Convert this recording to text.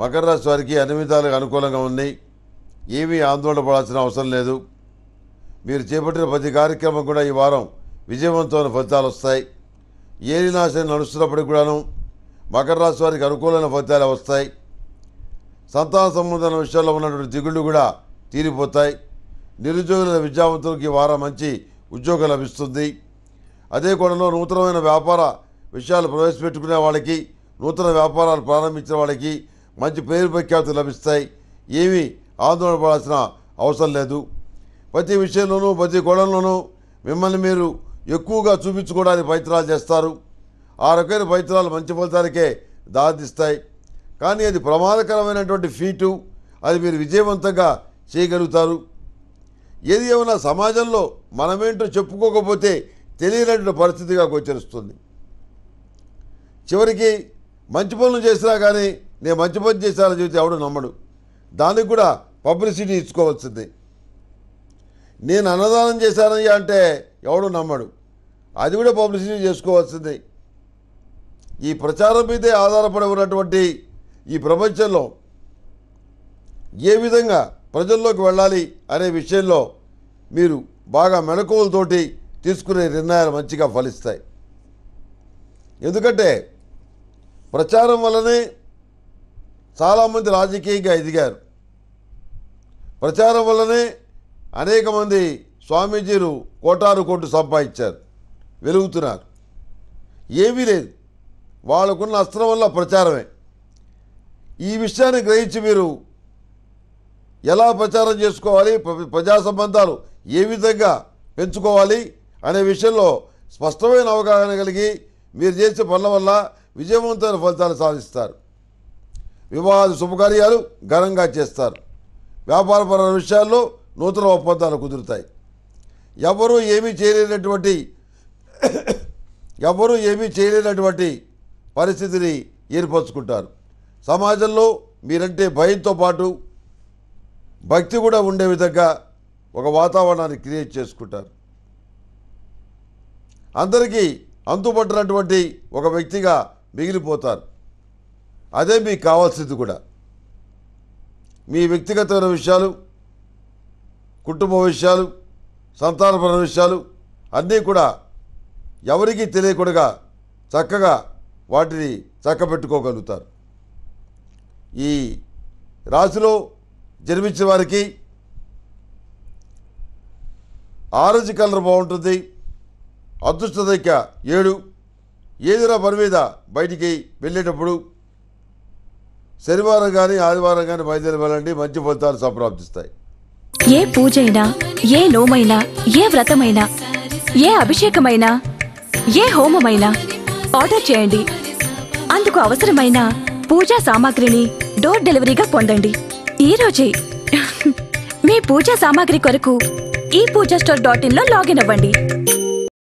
మకర రాశి వారికి అన్ని అనుకూలంగా ఉన్నాయి ఏమీ ఆందోళన పడాల్సిన అవసరం లేదు మీరు చేపట్టిన ప్రతి కార్యక్రమం కూడా ఈ వారం విజయవంతమైన ఫలితాలు వస్తాయి నాశనం నడుస్తున్నప్పటికి కూడాను మకర రాశి వారికి అనుకూలమైన ఫలితాలు వస్తాయి సంతాన సంబంధమైన విషయాల్లో ఉన్నటువంటి దిగుళ్ళు కూడా తీరిపోతాయి నిరుద్యోగుల విద్యావంతులకు ఈ వారం మంచి ఉద్యోగం లభిస్తుంది అదే కోణంలో నూతనమైన వ్యాపార విషయాలు ప్రవేశపెట్టుకునే వాళ్ళకి నూతన వ్యాపారాలు ప్రారంభించిన వాళ్ళకి మంచి పేరు ప్రఖ్యాతులు లభిస్తాయి ఏమీ ఆందోళన పడాల్సిన అవసరం లేదు ప్రతి విషయంలోనూ ప్రతి గొడవలోనూ మిమ్మల్ని మీరు ఎక్కువగా చూపించుకోవడానికి ప్రయత్నాలు చేస్తారు ఆ రకమైన ప్రయత్నాలు మంచి ఫలితాలకే దారితీస్తాయి కానీ అది ప్రమాదకరమైనటువంటి ఫీటు అది మీరు విజయవంతంగా చేయగలుగుతారు ఏది ఏమైనా సమాజంలో మనమేంటో చెప్పుకోకపోతే తెలియనటువంటి పరిస్థితిగా గోచరిస్తుంది చివరికి మంచి పనులు చేసినా కానీ నేను మంచి పని చేశానని చెప్పి ఎవడు నమ్మడు దానికి కూడా పబ్లిసిటీ ఇచ్చుకోవాల్సిందే నేను అన్నదానం చేశానయ్య అంటే ఎవడు నమ్మడు అది కూడా పబ్లిసిటీ చేసుకోవాల్సిందే ఈ ప్రచారం మీదే ఆధారపడి ఉన్నటువంటి ఈ ప్రపంచంలో ఏ విధంగా ప్రజల్లోకి వెళ్ళాలి అనే విషయంలో మీరు బాగా మెళకువలతోటి తీసుకునే నిర్ణయాలు మంచిగా ఫలిస్తాయి ఎందుకంటే ప్రచారం వల్లనే చాలామంది రాజకీయంగా ఎదిగారు ప్రచారం వల్లనే అనేక మంది స్వామీజీలు కోటారు కోట్లు సంపాదించారు వెలుగుతున్నారు ఏమీ లేదు వాళ్ళకున్న అస్త్రం వల్ల ప్రచారమే ఈ విషయాన్ని గ్రహించి మీరు ఎలా ప్రచారం చేసుకోవాలి ప్రజా సంబంధాలు ఏ విధంగా పెంచుకోవాలి అనే విషయంలో స్పష్టమైన అవగాహన కలిగి మీరు చేసే పనుల వల్ల విజయవంతమైన ఫలితాలు సాధిస్తారు వివాహ శుభకార్యాలు ఘనంగా చేస్తారు వ్యాపారపరమైన విషయాల్లో నూతన ఒప్పందాలు కుదురుతాయి ఎవరూ ఏమీ చేయలేనటువంటి ఎవరూ ఏమీ చేయలేనటువంటి పరిస్థితిని ఏర్పరచుకుంటారు సమాజంలో మీరంటే భయంతో పాటు భక్తి కూడా ఉండే విధంగా ఒక వాతావరణాన్ని క్రియేట్ చేసుకుంటారు అందరికీ అంతుపట్టినటువంటి ఒక వ్యక్తిగా మిగిలిపోతారు అదే మీకు కావాల్సింది కూడా మీ వ్యక్తిగతమైన విషయాలు కుటుంబ విషయాలు సంతానపర విషయాలు అన్నీ కూడా ఎవరికీ తెలియకుండా చక్కగా వాటిని చక్కబెట్టుకోగలుగుతారు ఈ రాశిలో జన్మించిన వారికి ఆరెంజ్ కలర్ బాగుంటుంది అదృష్టదైక ఏడు ఏదైనా పని మీద బయటికి వెళ్ళేటప్పుడు శనివారం కానీ ఆదివారం కానీ బయలుదేరి వెళ్ళండి మంచి ఫలితాలు సంప్రాప్తిస్తాయి ఏ పూజైనా ఏ లోమైనా ఏ వ్రతమైనా ఏ అభిషేకమైనా ఏ హోమమైనా ఆర్డర్ చేయండి అందుకు అవసరమైన పూజా సామాగ్రిని డోర్ డెలివరీగా పొందండి ఈరోజే మీ పూజా సామాగ్రి కొరకు ఈ పూజా స్టోర్ డాట్ ఇన్లో లాగిన్ అవ్వండి